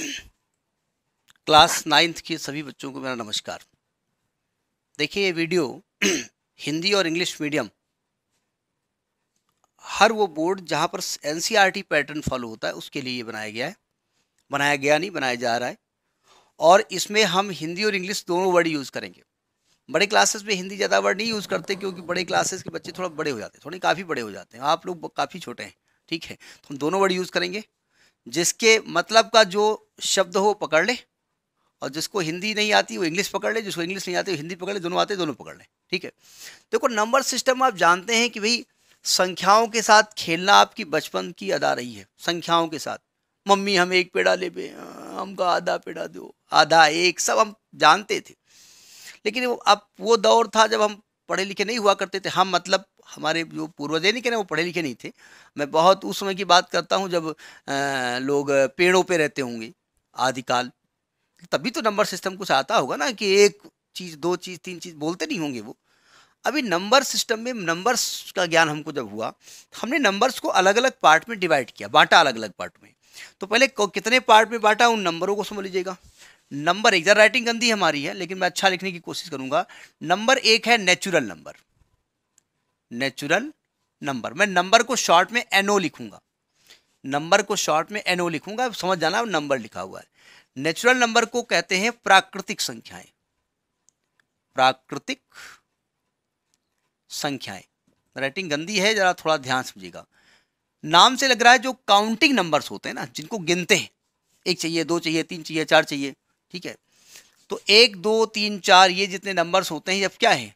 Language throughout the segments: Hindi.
क्लास नाइन्थ के सभी बच्चों को मेरा नमस्कार देखिए ये वीडियो हिंदी और इंग्लिश मीडियम हर वो बोर्ड जहाँ पर एन पैटर्न फॉलो होता है उसके लिए बनाया गया है बनाया गया नहीं बनाया जा रहा है और इसमें हम हिंदी और इंग्लिश दोनों वर्ड यूज़ करेंगे बड़े क्लासेस में हिंदी ज़्यादा वर्ड नहीं यूज़ करते क्योंकि बड़े क्लासेस के बच्चे थोड़ा बड़े हो जाते हैं थोड़े काफ़ी बड़े हो जाते हैं आप लोग काफ़ी छोटे हैं ठीक है तो हम दोनों वर्ड यूज़ करेंगे जिसके मतलब का जो शब्द हो पकड़ ले और जिसको हिंदी नहीं आती वो इंग्लिश पकड़ ले जिसको इंग्लिश नहीं आती वो हिंदी पकड़ ले दोनों आते दोनों पकड़ लें ठीक है देखो नंबर सिस्टम आप जानते हैं कि भाई संख्याओं के साथ खेलना आपकी बचपन की अदा रही है संख्याओं के साथ मम्मी हम एक पेड़ा ले पे हाँ, हमको आधा पेड़ा दो आधा एक सब हम जानते थे लेकिन अब वो दौर था जब हम पढ़े लिखे नहीं हुआ करते थे हम मतलब हमारे जो पूर्वजय नहीं कह रहे वो पढ़े लिखे नहीं थे मैं बहुत उस समय की बात करता हूँ जब आ, लोग पेड़ों पे रहते होंगे आदिकाल तभी तो नंबर सिस्टम कुछ आता होगा ना कि एक चीज़ दो चीज़ तीन चीज़ बोलते नहीं होंगे वो अभी नंबर सिस्टम में नंबर्स का ज्ञान हमको जब हुआ हमने नंबर्स को अलग अलग पार्ट में डिवाइड किया बांटा अलग अलग पार्ट में तो पहले कितने पार्ट में बांटा उन नंबरों को समझ लीजिएगा नंबर एक राइटिंग गंदी हमारी है लेकिन मैं अच्छा लिखने की कोशिश करूँगा नंबर एक है नेचुरल नंबर नेचुरल नंबर मैं नंबर को शॉर्ट में एनओ लिखूंगा नंबर को शॉर्ट में एनओ लिखूंगा समझ जाना नंबर लिखा हुआ है नेचुरल नंबर को कहते हैं प्राकृतिक संख्याएं प्राकृतिक संख्याएं राइटिंग गंदी है जरा थोड़ा ध्यान समझिएगा नाम से लग रहा है जो काउंटिंग नंबर्स होते हैं ना जिनको गिनते हैं एक चाहिए दो चाहिए तीन चाहिए चार चाहिए ठीक है तो एक दो तीन चार ये जितने नंबर्स होते हैं जब क्या है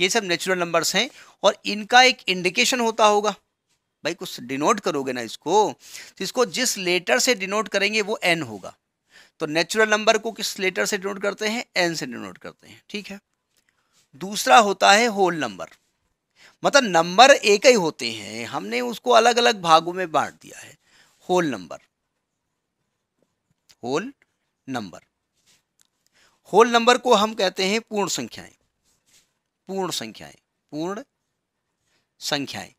ये सब नेचुरल नंबर्स हैं और इनका एक इंडिकेशन होता होगा भाई कुछ डिनोट करोगे ना इसको तो इसको जिस लेटर से डिनोट करेंगे वो एन होगा तो नेचुरल नंबर को किस लेटर से डिनोट करते हैं एन से डिनोट करते हैं ठीक है दूसरा होता है होल नंबर मतलब नंबर एक ही होते हैं हमने उसको अलग अलग भागों में बांट दिया है whole number whole number whole number को हम कहते हैं पूर्ण संख्याएं पूर्ण संख्याएं पूर्ण संख्याएं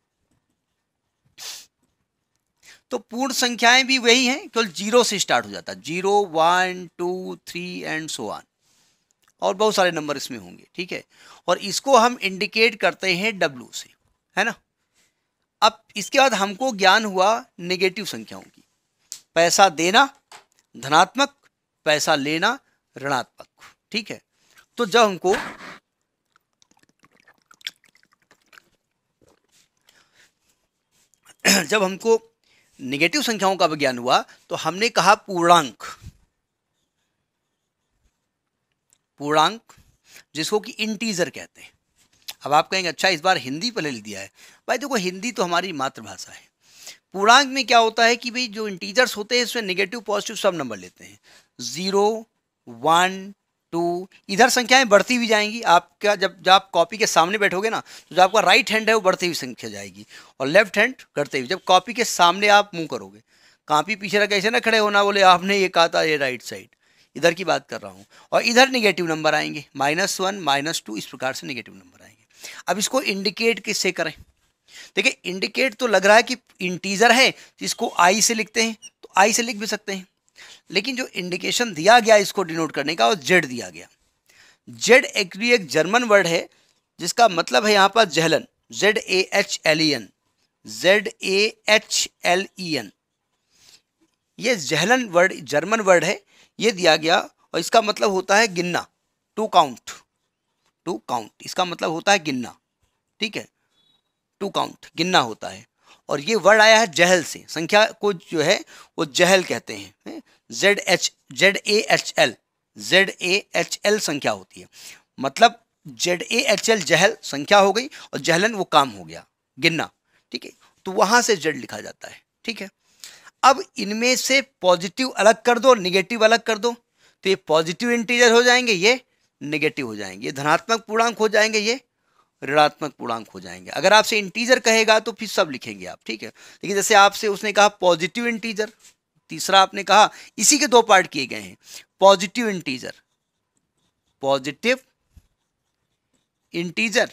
तो पूर्ण संख्याएं भी वही हैं केवल जीरो से स्टार्ट हो जाता है zero one two three and so on और बहुत सारे नंबर इसमें होंगे ठीक है और इसको हम इंडिकेट करते हैं डब्लू से है ना अब इसके बाद हमको ज्ञान हुआ नेगेटिव संख्याओं की पैसा देना धनात्मक पैसा लेना ऋणात्मक ठीक है तो जब हमको जब हमको नेगेटिव संख्याओं का विज्ञान हुआ तो हमने कहा पूर्णांक पूर्णांक जिसको कि इंटीजर कहते हैं अब आप कहेंगे अच्छा इस बार हिंदी पर लिख दिया है भाई देखो हिंदी तो हमारी मातृभाषा है पूर्णांक में क्या होता है कि भाई जो इंटीजर्स होते हैं इसमें नेगेटिव पॉजिटिव सब नंबर लेते हैं ज़ीरो वन टू तो इधर संख्याएं बढ़ती हुई जाएंगी आपका जब जब आप कॉपी के सामने बैठोगे ना तो जो आपका राइट हैंड है वो बढ़ती हुई संख्या जाएगी और लेफ्ट हैंड करते हुए जब कॉपी के सामने आप मुंह करोगे कापी पीछे रखे ऐसे ना खड़े होना बोले आपने ये कहा था ये राइट साइड इधर की बात कर रहा हूँ और इधर निगेटिव नंबर आएंगे माइनस वन माइनस टू इस प्रकार से निगेटिव नंबर आएंगे अब इसको इंडिकेट किससे करें देखिए इंडिकेट तो लग रहा है कि इंटीजर है इसको आई से लिखते हैं तो आई से लिख भी सकते हैं लेकिन जो इंडिकेशन दिया गया इसको डिनोट करने का वो जेड दिया गया जेड एक्चुअली एक जर्मन वर्ड है जिसका मतलब है यहाँ पर Zahlen Z A H L E N Z A H L E N ये जहलन वर्ड जर्मन वर्ड है ये दिया गया और इसका मतलब होता है गिनना टू काउंट टू काउंट इसका मतलब होता है गिनना ठीक है टू काउंट गिनना होता है और ये वर्ड आया है जहल से संख्या को जो है वो जहल कहते हैं Z H Z A H L Z A H L संख्या होती है मतलब Z A H L Zahl संख्या हो गई और जहलन वो काम हो गया गिनना ठीक है तो वहां से जेड लिखा जाता है ठीक है अब इनमें से पॉजिटिव अलग कर दो निगेटिव अलग कर दो तो ये पॉजिटिव इंटीजर हो जाएंगे ये नेगेटिव हो जाएंगे ये धनात्मक पूर्णांक हो जाएंगे ये ऋणात्मक पूर्णांक हो जाएंगे अगर आपसे इंटीजर कहेगा तो फिर सब लिखेंगे आप ठीक है लेकिन जैसे आपसे उसने कहा पॉजिटिव इंटीजर तीसरा आपने कहा इसी के दो पार्ट किए गए हैं पॉजिटिव इंटीजर पॉजिटिव इंटीजर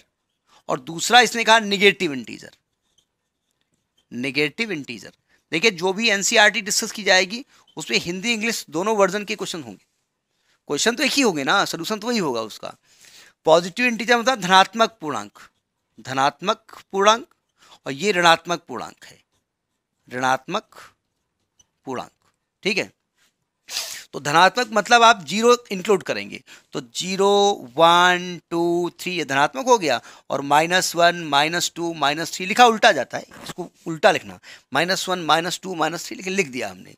और दूसरा इसने कहा निगेटिव इंटीजर निगेटिव इंटीजर देखिए जो भी एनसीईआरटी डिस्कस e की जाएगी उसमें हिंदी इंग्लिश दोनों वर्जन के क्वेश्चन होंगे क्वेश्चन तो एक ही होंगे ना सोल्यूशन तो वही होगा उसका पॉजिटिव इंटीजर मतलब धनात्मक पूर्णांक धनात्मक पूर्णांक और ये ऋणात्मक पूर्णांक है ऋणात्मक पूर्णांक ठीक है तो धनात्मक मतलब आप जीरो इंक्लूड करेंगे तो जीरो वन टू थ्री ये धनात्मक हो गया और minus one minus two minus three लिखा उल्टा जाता है इसको उल्टा लिखना minus one minus two minus three लिख दिया हमने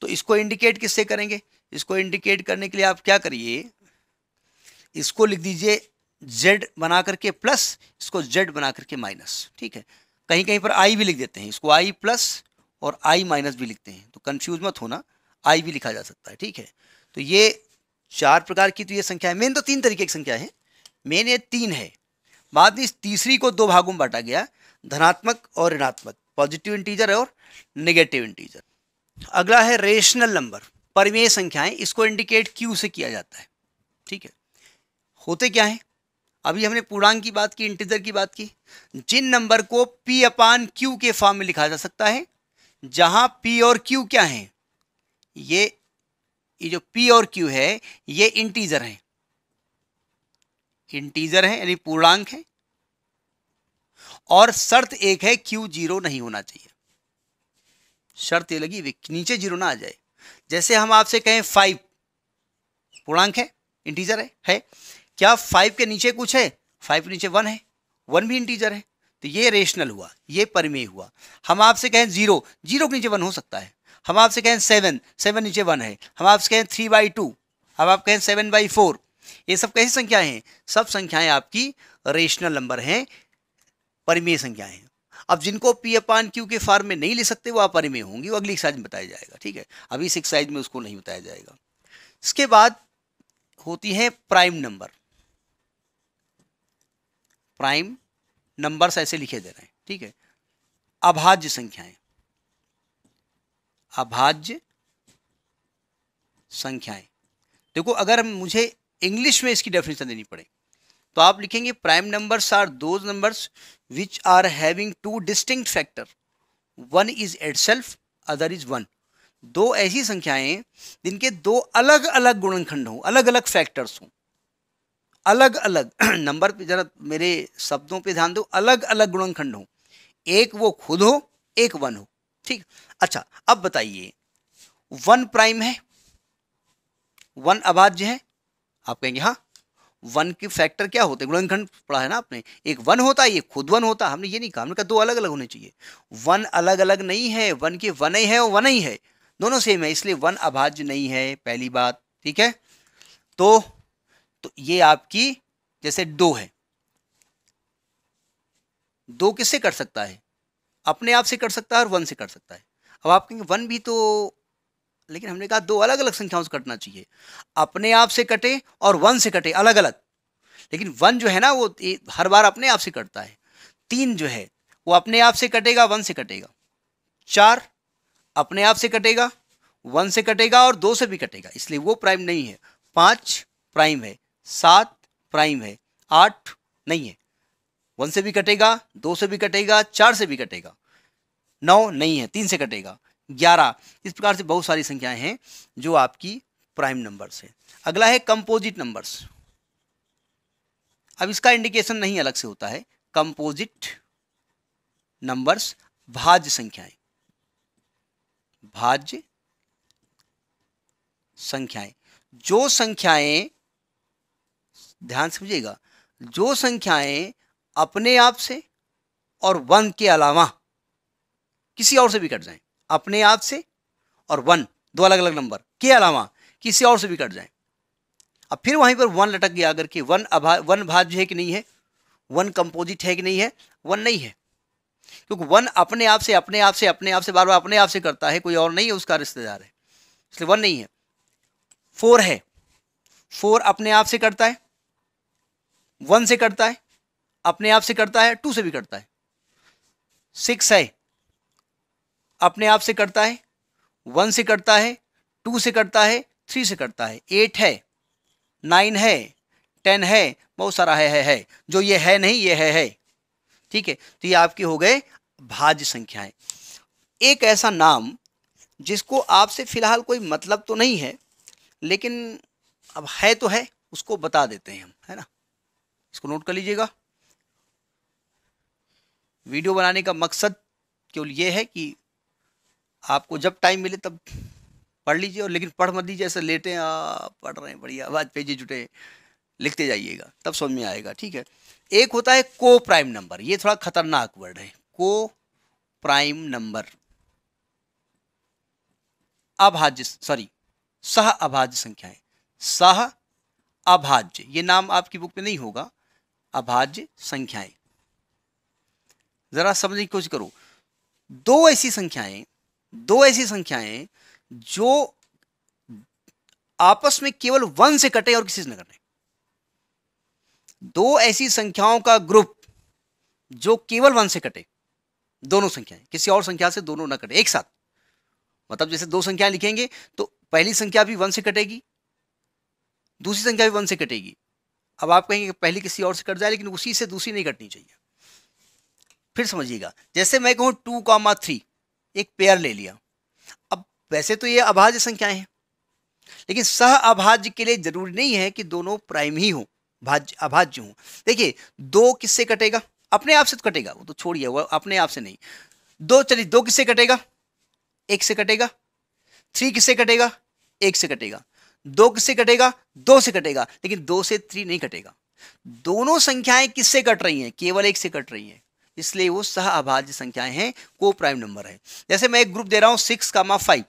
तो इसको इंडिकेट किससे करेंगे इसको इंडिकेट करने के लिए आप क्या करिए इसको लिख दीजिए जेड बना करके प्लस इसको जेड बना करके माइनस ठीक है कहीं कहीं पर आई भी लिख देते हैं इसको आई प्लस और आई माइनस भी लिखते हैं तो कन्फ्यूज मत होना आई भी लिखा जा सकता है ठीक है तो ये चार प्रकार की तो ये संख्या है मेन तो तीन तरीके की संख्या है मेन ये तीन है बाद में इस तीसरी को दो भागों में बांटा गया धनात्मक और ऋणात्मक पॉजिटिव इंटीजर और नेगेटिव इंटीजर अगला है रेशनल नंबर परमेय संख्याएं इसको इंडिकेट क्यू से किया जाता है ठीक है होते क्या है अभी हमने पूर्णांक की बात की इंटीजर की बात की जिन नंबर को पी अपान क्यू के फॉर्म में लिखा जा सकता है जहां P और Q क्या है ये ये जो P और Q है ये इंटीजर है इंटीजर है यानी पूर्णांक है और शर्त एक है Q जीरो नहीं होना चाहिए शर्त ये लगी नीचे जीरो ना आ जाए जैसे हम आपसे कहें फाइव पूर्णांक है इंटीजर है है क्या फाइव के नीचे कुछ है फाइव के नीचे वन है वन भी इंटीजर है तो ये रेशनल हुआ ये परमे हुआ हम आपसे कहें जीरो जीरो के नीचे वन हो सकता है हम आपसे कहें सेवन सेवन नीचे वन है हम आपसे कहें थ्री बाई टू अब आप कहें सेवन बाई फोर ये सब कैसी संख्याएं हैं सब संख्याएं आपकी रेशनल नंबर हैं परिमेय संख्याएं हैं अब जिनको पी अपान क्यू के फॉर्म में नहीं ले सकते वो अपरिमेय होंगी वो अगली एक्साइज में बताया जाएगा ठीक है अभी इस एक्साइज में उसको नहीं बताया जाएगा इसके बाद होती है प्राइम नंबर प्राइम नंबर्स ऐसे लिखे दे रहे हैं ठीक है अभाज्य संख्याएं अभाज्य संख्याएं देखो अगर मुझे इंग्लिश में इसकी डेफिनेशन देनी पड़े तो आप लिखेंगे prime numbers are those numbers which are having two distinct factor one is itself other is one दो ऐसी संख्याएं जिनके दो अलग अलग गुणनखंड हों अलग अलग फैक्टर्स हों अलग अलग नंबर पे जरा मेरे शब्दों पे ध्यान दो अलग अलग गुणनखंड हो एक वो खुद हो एक वन हो ठीक अच्छा अब बताइए वन प्राइम है वन अभाज्य है आप कहेंगे हाँ वन के फैक्टर क्या होते हैं गुणनखंड पढ़ा है ना आपने एक वन होता है ये खुद वन होता हमने ये नहीं कहा हमने कहा दो अलग अलग होने चाहिए वन अलग अलग नहीं है वन के वन है और वन ही है दोनों सेम है इसलिए वन अभाज्य नहीं है पहली बात ठीक है तो तो ये आपकी जैसे दो है दो किससे कर सकता है अपने आप से कर सकता है और वन से कर सकता है अब आप कहेंगे वन भी तो लेकिन हमने कहा दो अलग अलग संख्याओं से कटना चाहिए अपने आप से कटे और वन से कटे अलग अलग लेकिन वन जो है ना वो हर बार अपने आप से कटता है तीन जो है वो अपने आप से कटेगा वन से कटेगा चार अपने आप से कटेगा वन से कटेगा और दो से भी कटेगा इसलिए वो प्राइम नहीं है पांच प्राइम है सात प्राइम है आठ नहीं है वन से भी कटेगा दो से भी कटेगा चार से भी कटेगा नौ नहीं है तीन से कटेगा ग्यारह इस प्रकार से बहुत सारी संख्याएं हैं जो आपकी प्राइम नंबर्स है अगला है कंपोजिट नंबर्स अब इसका इंडिकेशन नहीं अलग से होता है कंपोजिट नंबर्स भाज्य संख्याएं भाज्य संख्याएं जो संख्याएं ध्यान समझिएगा जो संख्याएं अपने आप से और वन के अलावा किसी और से भी कट जाएं अपने आप से और वन दो अलग अलग नंबर के अलावा किसी और से भी कट जाएं अब फिर वहीं पर वन लटक गया अगर कि वन अभा वन भाज्य है कि नहीं है वन कंपोजिट है कि नहीं है वन नहीं है क्योंकि वन अपने आप से अपने आप से अपने आप से बार बार अपने आप से करता है कोई और नहीं है उसका रिश्तेदार है इसलिए वन नहीं है फोर है फोर अपने आप से करता है वन से करता है अपने आप से करता है टू से भी करता है सिक्स है अपने आप से करता है वन से करता है टू से करता है थ्री से करता है एट है नाइन है टेन है बहुत सारा है है है जो ये है नहीं ये है है ठीक है तो ये आपके हो गए भाज्य संख्याएं एक ऐसा नाम जिसको आपसे फिलहाल कोई मतलब तो नहीं है लेकिन अब है तो है उसको बता देते हैं हम है ना इसको नोट कर लीजिएगा वीडियो बनाने का मकसद केवल ये है कि आपको जब टाइम मिले तब पढ़ लीजिए और लेकिन पढ़ मत दीजिए ऐसे लेटे हैं पढ़ रहे हैं बढ़िया आवाज पेजे जुटे लिखते जाइएगा तब समझ में आएगा ठीक है एक होता है को प्राइम नंबर ये थोड़ा खतरनाक वर्ड है को प्राइम नंबर अभाज्य सॉरी सह अभाज्य संख्याएं सह अभाज्य ये नाम आपकी बुक में नहीं होगा अभाज्य संख्याएं जरा समझने की कोशिश करो दो ऐसी संख्याएं दो ऐसी संख्याएं जो आपस में केवल वन से कटे और किसी से न कटे दो ऐसी संख्याओं का ग्रुप जो केवल वन से कटे दोनों संख्याएं किसी और संख्या से दोनों न कटे एक साथ मतलब जैसे दो संख्याएं लिखेंगे तो पहली संख्या भी वन से कटेगी दूसरी संख्या भी वन से कटेगी अब आप कहेंगे पहले किसी और से कट जाए लेकिन उसी से दूसरी नहीं कटनी चाहिए फिर समझिएगा जैसे मैं कहूँ टू कॉमा थ्री एक पेयर ले लिया अब वैसे तो ये अभाज्य संख्याएं हैं लेकिन सह अभाज्य के लिए जरूरी नहीं है कि दोनों प्राइम ही हों भाज्य अभाज्य हों देखिए दो किससे कटेगा अपने आप से तो कटेगा वो तो छोड़िए वो अपने आप से नहीं दो चलिए दो किससे कटेगा एक से कटेगा थ्री किससे कटेगा एक से कटेगा दो किससे कटेगा दो से कटेगा लेकिन दो से थ्री नहीं कटेगा दोनों संख्याएं किससे कट रही हैं केवल एक से कट रही हैं इसलिए वो सह अभाज्य संख्याएं हैं को प्राइम नंबर है जैसे मैं एक ग्रुप दे रहा हूं सिक्स का मा फाइव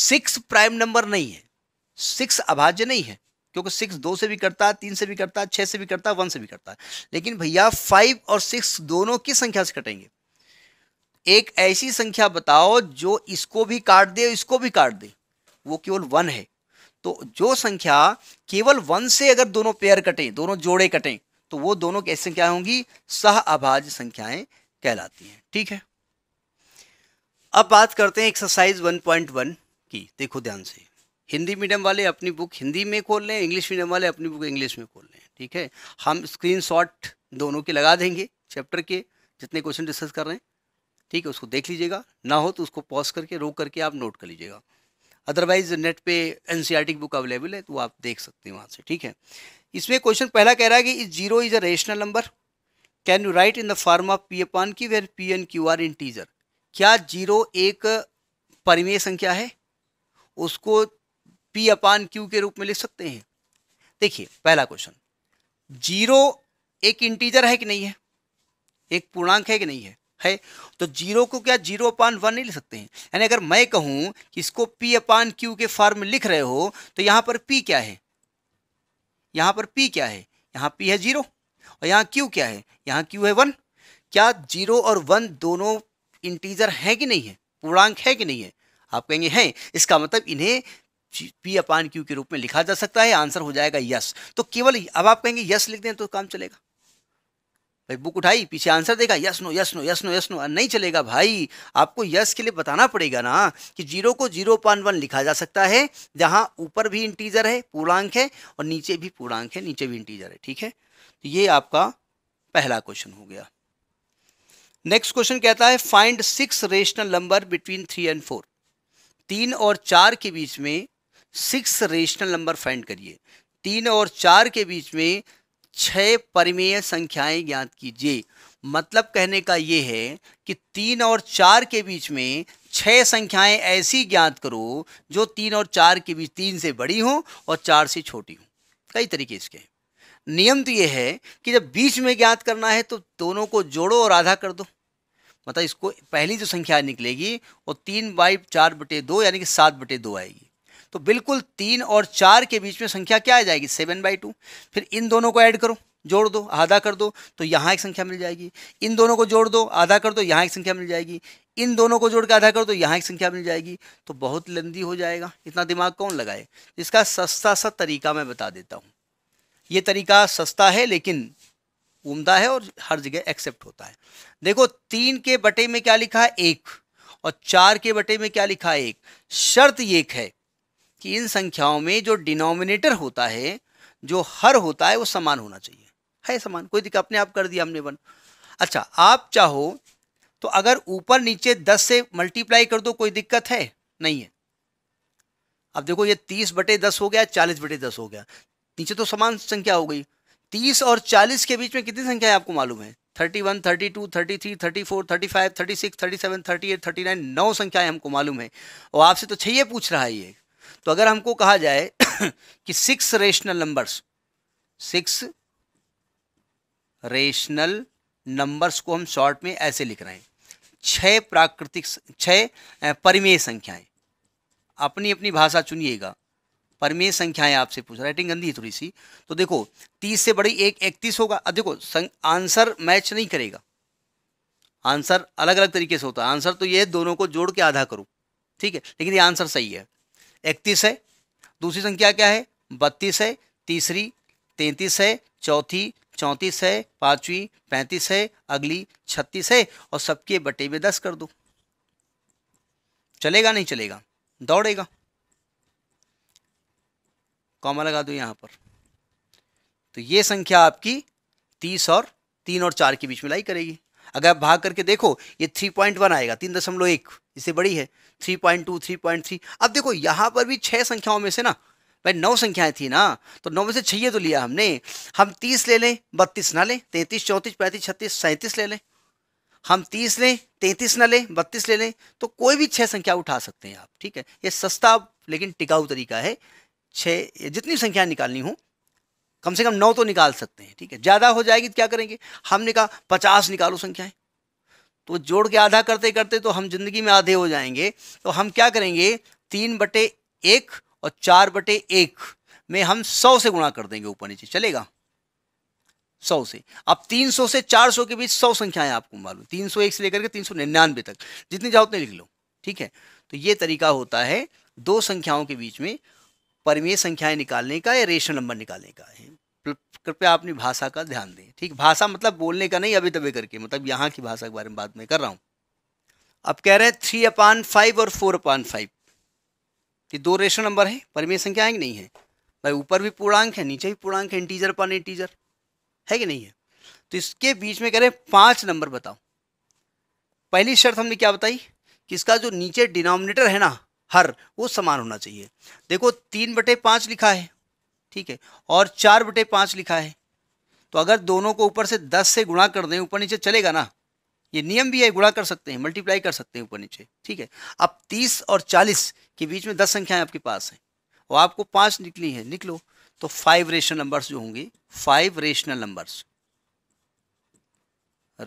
सिक्स प्राइम नंबर नहीं है सिक्स अभाज्य नहीं है क्योंकि सिक्स दो से भी करता है तीन से भी करता है छह से भी करता है वन से भी करता है लेकिन भैया फाइव और सिक्स दोनों किस संख्या से कटेंगे एक ऐसी संख्या बताओ जो इसको भी काट दे इसको भी काट दे वो केवल वन है तो जो संख्या केवल वन से अगर दोनों पेयर कटें दोनों जोड़े कटें तो वो दोनों कैसी क्या होंगी सह अभाज्य संख्याएं कहलाती हैं ठीक है अब बात करते हैं एक्सरसाइज 1.1 की देखो ध्यान से हिंदी मीडियम वाले अपनी बुक हिंदी में खोल लें इंग्लिश मीडियम वाले अपनी बुक इंग्लिश में खोल लें ठीक है हम स्क्रीन दोनों के लगा देंगे चैप्टर के जितने क्वेश्चन डिस्कस कर रहे हैं ठीक है उसको देख लीजिएगा ना हो तो उसको पॉज करके रोक करके आप नोट कर लीजिएगा अदरवाइज नेट पे एन e की बुक अवेलेबल है तो आप देख सकते हैं वहाँ से ठीक है इसमें क्वेश्चन पहला कह रहा है कि zero is a rational number can you write in the form of P upon Q where P and Q are integer क्या जीरो एक परिमेय संख्या है उसको पी अपान क्यू के रूप में लिख सकते हैं देखिए पहला क्वेश्चन जीरो एक इंटीजर है कि नहीं है एक पूर्णांक है कि नहीं है है तो जीरो को क्या जीरो अपान वन नहीं लिख सकते हैं यानी अगर मैं कहूँ कि इसको पी अपान क्यू के फॉर्म में लिख रहे हो तो यहाँ पर पी क्या है यहाँ पर पी क्या है यहाँ पी है जीरो और यहाँ क्यू क्या है यहाँ क्यू है वन क्या जीरो और वन दोनों इंटीजर हैं कि नहीं है पूर्णांक है कि नहीं है आप कहेंगे हैं इसका मतलब इन्हें पी अपान क्यू के रूप में लिखा जा सकता है आंसर हो जाएगा यस तो केवल अब आप कहेंगे यस लिख दें तो काम चलेगा भाई बुक उठाई पीछे आंसर देखा yes no yes no yes no yes no नहीं चलेगा भाई आपको यस के लिए बताना पड़ेगा ना कि जीरो को जीरो पॉइंट वन लिखा जा सकता है जहां ऊपर भी इंटीजर है पूर्णांक है और नीचे भी पूर्णांक है नीचे भी इंटीजर है ठीक है तो ये आपका पहला क्वेश्चन हो गया नेक्स्ट क्वेश्चन कहता है find six rational number between three and four तीन और चार के बीच में सिक्स रेशनल नंबर फाइंड करिए तीन और चार के बीच में छः परिमेय संख्याएं ज्ञात कीजिए मतलब कहने का ये है कि तीन और चार के बीच में छः संख्याएं ऐसी ज्ञात करो जो तीन और चार के बीच तीन से बड़ी हों और चार से छोटी हों कई तरीके इसके हैं नियम तो ये है कि जब बीच में ज्ञात करना है तो दोनों को जोड़ो और आधा कर दो मतलब इसको पहली जो संख्या निकलेगी वो तीन बाई चार बटे दो यानी कि सात बटे दो आएगी तो बिल्कुल तीन और चार के बीच में संख्या क्या आ जाएगी सेवन बाई टू फिर इन दोनों को ऐड करो जोड़ दो आधा कर दो तो यहाँ एक संख्या मिल जाएगी इन दोनों को जोड़ दो आधा कर दो यहाँ एक संख्या मिल जाएगी इन दोनों को जोड़ के आधा कर दो यहाँ एक संख्या मिल जाएगी तो बहुत लंदी हो जाएगा इतना दिमाग कौन लगाए इसका सस्ता सा तरीका मैं बता देता हूँ ये तरीका सस्ता है लेकिन उमदा है और हर जगह एक्सेप्ट होता है देखो तीन के बटे में क्या लिखा है एक और चार के बटे में क्या लिखा है एक शर्त एक है कि इन संख्याओं में जो डिनोमिनेटर होता है जो हर होता है वो समान होना चाहिए है समान कोई दिक्कत अपने आप कर दिया हमने वन अच्छा आप चाहो तो अगर ऊपर नीचे दस से मल्टीप्लाई कर दो कोई दिक्कत है नहीं है अब देखो ये तीस बटे दस हो गया चालीस बटे दस हो गया नीचे तो समान संख्या हो गई तीस और चालीस के बीच में कितनी संख्या है आपको मालूम है thirty one thirty two thirty three thirty four thirty five thirty six thirty seven thirty eight thirty nine नौ संख्याएं हमको मालूम है और आपसे तो छह पूछ रहा है ये तो अगर हमको कहा जाए कि six rational numbers six rational numbers को हम शॉर्ट में ऐसे लिख रहे हैं छः प्राकृतिक छह परिमेय संख्याएं अपनी अपनी भाषा चुनिएगा परमेय संख्याएं आपसे पूछ राइटिंग गंदी है थोड़ी सी तो देखो तीस से बड़ी एक इकतीस होगा अब देखो आंसर मैच नहीं करेगा आंसर अलग अलग तरीके से होता है आंसर तो ये दोनों को जोड़ के आधा करूँ ठीक है लेकिन ये आंसर सही है इकतीस है दूसरी संख्या क्या है बत्तीस है तीसरी तैंतीस है चौथी चौंतीस है पांचवी पैंतीस है अगली छत्तीस है और सबके बटे में दस कर दो चलेगा नहीं चलेगा दौड़ेगा कॉमा लगा दो यहाँ पर तो ये संख्या आपकी तीस और तीन और चार के बीच में लाई करेगी अगर आप भाग करके देखो ये थ्री पॉइंट वन आएगा तीन दशमलव एक इससे बड़ी है three point two three point three अब देखो यहाँ पर भी छः संख्याओं में से ना भाई नौ संख्याएं थी ना तो नौ में से छह तो लिया हमने हम तीस ले लें बत्तीस ना लें तैंतीस चौंतीस पैंतीस छत्तीस सैंतीस ले लें हम तीस लें तैंतीस ना लें बत्तीस ले लें तो कोई भी छः संख्या उठा सकते हैं आप ठीक है ये सस्ता लेकिन टिकाऊ तरीका है छः जितनी संख्या निकालनी हो कम से कम नौ तो निकाल सकते हैं ठीक है ज़्यादा हो जाएगी तो क्या करेंगे हमने कहा पचास निकालो संख्याएं तो जोड़ के आधा करते करते तो हम जिंदगी में आधे हो जाएंगे तो हम क्या करेंगे तीन बटे एक और चार बटे एक में हम सौ से गुणा कर देंगे ऊपर नीचे चलेगा सौ से अब तीन सौ से चार सौ के बीच सौ संख्याएं आपको मालूम तीन सौ एक से लेकर के तीन सौ निन्यानवे तक जितनी जाओ उतने लिख लो ठीक है तो ये तरीका होता है दो संख्याओं के बीच में परिमेय संख्याएं निकालने का या रेशनल नंबर निकालने का है कृपया अपनी भाषा का ध्यान दें ठीक भाषा मतलब बोलने का नहीं अभी तबे करके मतलब यहाँ की भाषा के बारे में बात मैं कर रहा हूँ अब कह रहे हैं थ्री अपान फाइव और फोर अपान फाइव ये दो रेशो नंबर है परिमेय संख्या है कि नहीं है भाई ऊपर भी पूर्णांक है नीचे भी पूर्णांक है इंटीजर अपान इंटीजर है कि नहीं है तो इसके बीच में कह रहे हैं पाँच नंबर बताओ पहली शर्त हमने क्या बताई कि इसका जो नीचे डिनोमिनेटर है ना हर वो समान होना चाहिए देखो तीन बटे पाँच लिखा है ठीक है और चार बटे पाँच लिखा है तो अगर दोनों को ऊपर से दस से गुणा कर दें ऊपर नीचे चलेगा ना ये नियम भी है गुणा कर सकते हैं मल्टीप्लाई कर सकते हैं ऊपर नीचे ठीक है अब तीस और चालीस के बीच में दस संख्याएं आपके पास हैं और आपको पाँच निकली है निकलो तो फाइव रेशनल नंबर्स जो होंगे five rational numbers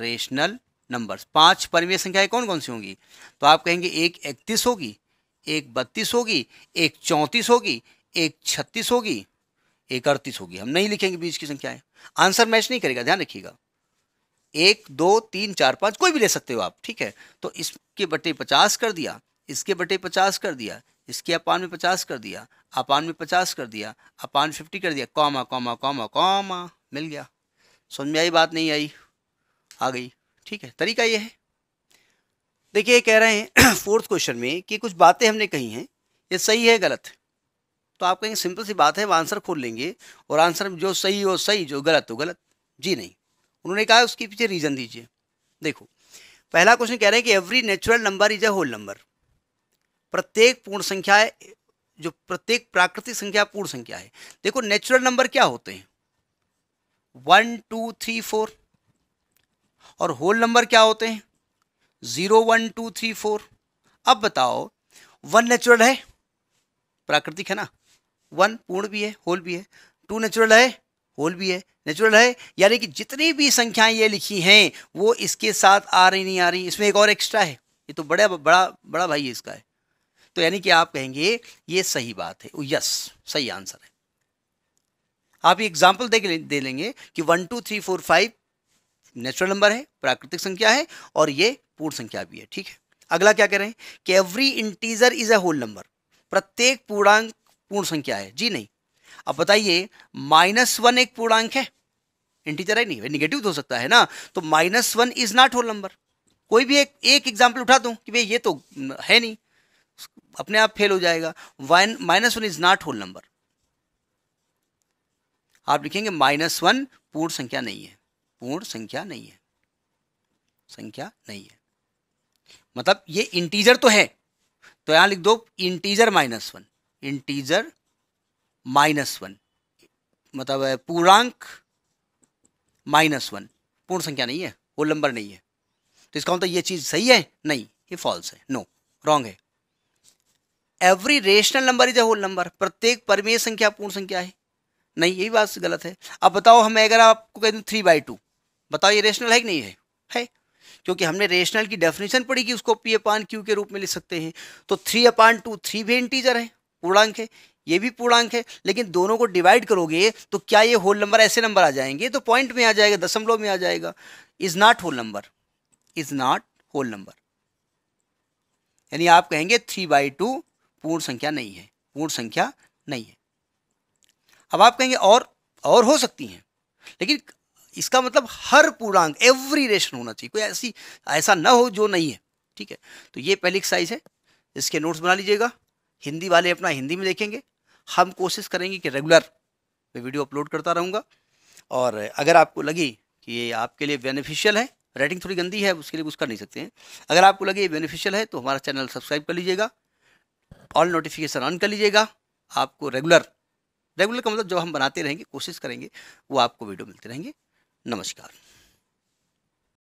rational numbers पांच परिमेय संख्याएं कौन कौन सी होंगी तो आप कहेंगे एक इकतीस होगी एक बत्तीस होगी एक चौंतीस होगी एक छत्तीस होगी इकतीस होगी हम नहीं लिखेंगे बीच की संख्याएं आंसर मैच नहीं करेगा ध्यान रखिएगा एक दो तीन चार पाँच कोई भी ले सकते हो आप ठीक है तो इसके बटे पचास कर दिया इसके बटे पचास कर दिया इसके अपान में पचास कर दिया अपान में पचास कर दिया अपान फिफ्टी कर दिया कॉमा कॉमा कॉमा कॉमा मिल गया समझ में आई बात नहीं आई आ गई ठीक है तरीका ये है देखिए कह रहे हैं फोर्थ क्वेश्चन में कि कुछ बातें हमने कही हैं ये सही है गलत है तो आप कहेंगे सिंपल सी बात है आंसर खोल लेंगे और आंसर जो सही हो सही जो गलत हो गलत जी नहीं उन्होंने कहा उसके पीछे रीज़न दीजिए देखो पहला क्वेश्चन कह रहे हैं कि every natural number is a whole number प्रत्येक पूर्ण संख्या है जो प्रत्येक प्राकृतिक संख्या पूर्ण संख्या है देखो नेचुरल नंबर क्या होते हैं वन टू थ्री फोर और होल नंबर क्या होते हैं zero one two three four अब बताओ वन नेचुरल है प्राकृतिक है ना वन पूर्ण भी है होल भी है टू नेचुरल है होल भी है नेचुरल है यानी कि जितनी भी संख्याएं ये लिखी हैं वो इसके साथ आ रही नहीं आ रही इसमें एक और एक्स्ट्रा है ये तो बड़ा बड़ा बड़ा भाई है इसका है तो यानी कि आप कहेंगे ये सही बात है यस सही आंसर है आप ये एग्जाम्पल दे, दे लेंगे कि one two three four five natural number है प्राकृतिक संख्या है और ये पूर्ण संख्या भी है ठीक है अगला क्या करें कि every integer is a whole number प्रत्येक पूर्णांक पूर्ण संख्या है जी नहीं अब बताइए माइनस वन एक पूर्णांक है इंटीजर है नहीं वह निगेटिव तो हो सकता है ना तो minus one is not whole number कोई भी एक एक एग्जाम्पल उठा दूं कि भाई ये तो है नहीं अपने आप फेल हो जाएगा one minus one is not whole number आप लिखेंगे माइनस वन पूर्ण संख्या नहीं है पूर्ण संख्या नहीं है संख्या नहीं है मतलब ये इंटीजर तो है तो यहां लिख दो integer minus one integer minus one मतलब पूर्णांक माइनस वन पूर्ण संख्या नहीं है वो नंबर नहीं है तो इसका मतलब ये चीज़ सही है नहीं ये फॉल्स है नो रॉन्ग है every rational number is a whole number प्रत्येक परमेय संख्या पूर्ण संख्या है नहीं यही बात गलत है अब बताओ हमें अगर आपको कह दूँ थ्री बाई टू बताओ ये रेशनल है कि नहीं है है क्योंकि हमने रेशनल की डेफिनेशन पढ़ी कि उसको पी अपान क्यू के रूप में लिख सकते हैं तो थ्री अपान टू थ्री भी इंटीजर है पूर्णांक है ये भी पूर्णांक है लेकिन दोनों को डिवाइड करोगे तो क्या ये होल नंबर ऐसे नंबर आ जाएंगे तो पॉइंट में आ जाएगा दशमलव में आ जाएगा is not whole number is not whole number यानी आप कहेंगे थ्री बाई टू पूर्ण संख्या नहीं है पूर्ण संख्या नहीं है अब आप कहेंगे और और हो सकती हैं लेकिन इसका मतलब हर पूर्णांक एवरी रेशन होना चाहिए कोई ऐसी ऐसा ना हो जो नहीं है ठीक है तो ये पहली एक्सरसाइज है इसके नोट्स बना लीजिएगा हिंदी वाले अपना हिंदी में देखेंगे हम कोशिश करेंगे कि रेगुलर मैं वीडियो अपलोड करता रहूँगा और अगर आपको लगी कि ये आपके लिए बेनिफिशियल है रेटिंग थोड़ी गंदी है उसके लिए कुछ कर नहीं सकते हैं अगर आपको लगे ये बेनिफिशियल है तो हमारा चैनल सब्सक्राइब कर लीजिएगा ऑल नोटिफिकेशन ऑन कर लीजिएगा आपको रेगुलर रेगुलर का मतलब जो हम बनाते रहेंगे कोशिश करेंगे वो आपको वीडियो मिलते रहेंगे नमस्कार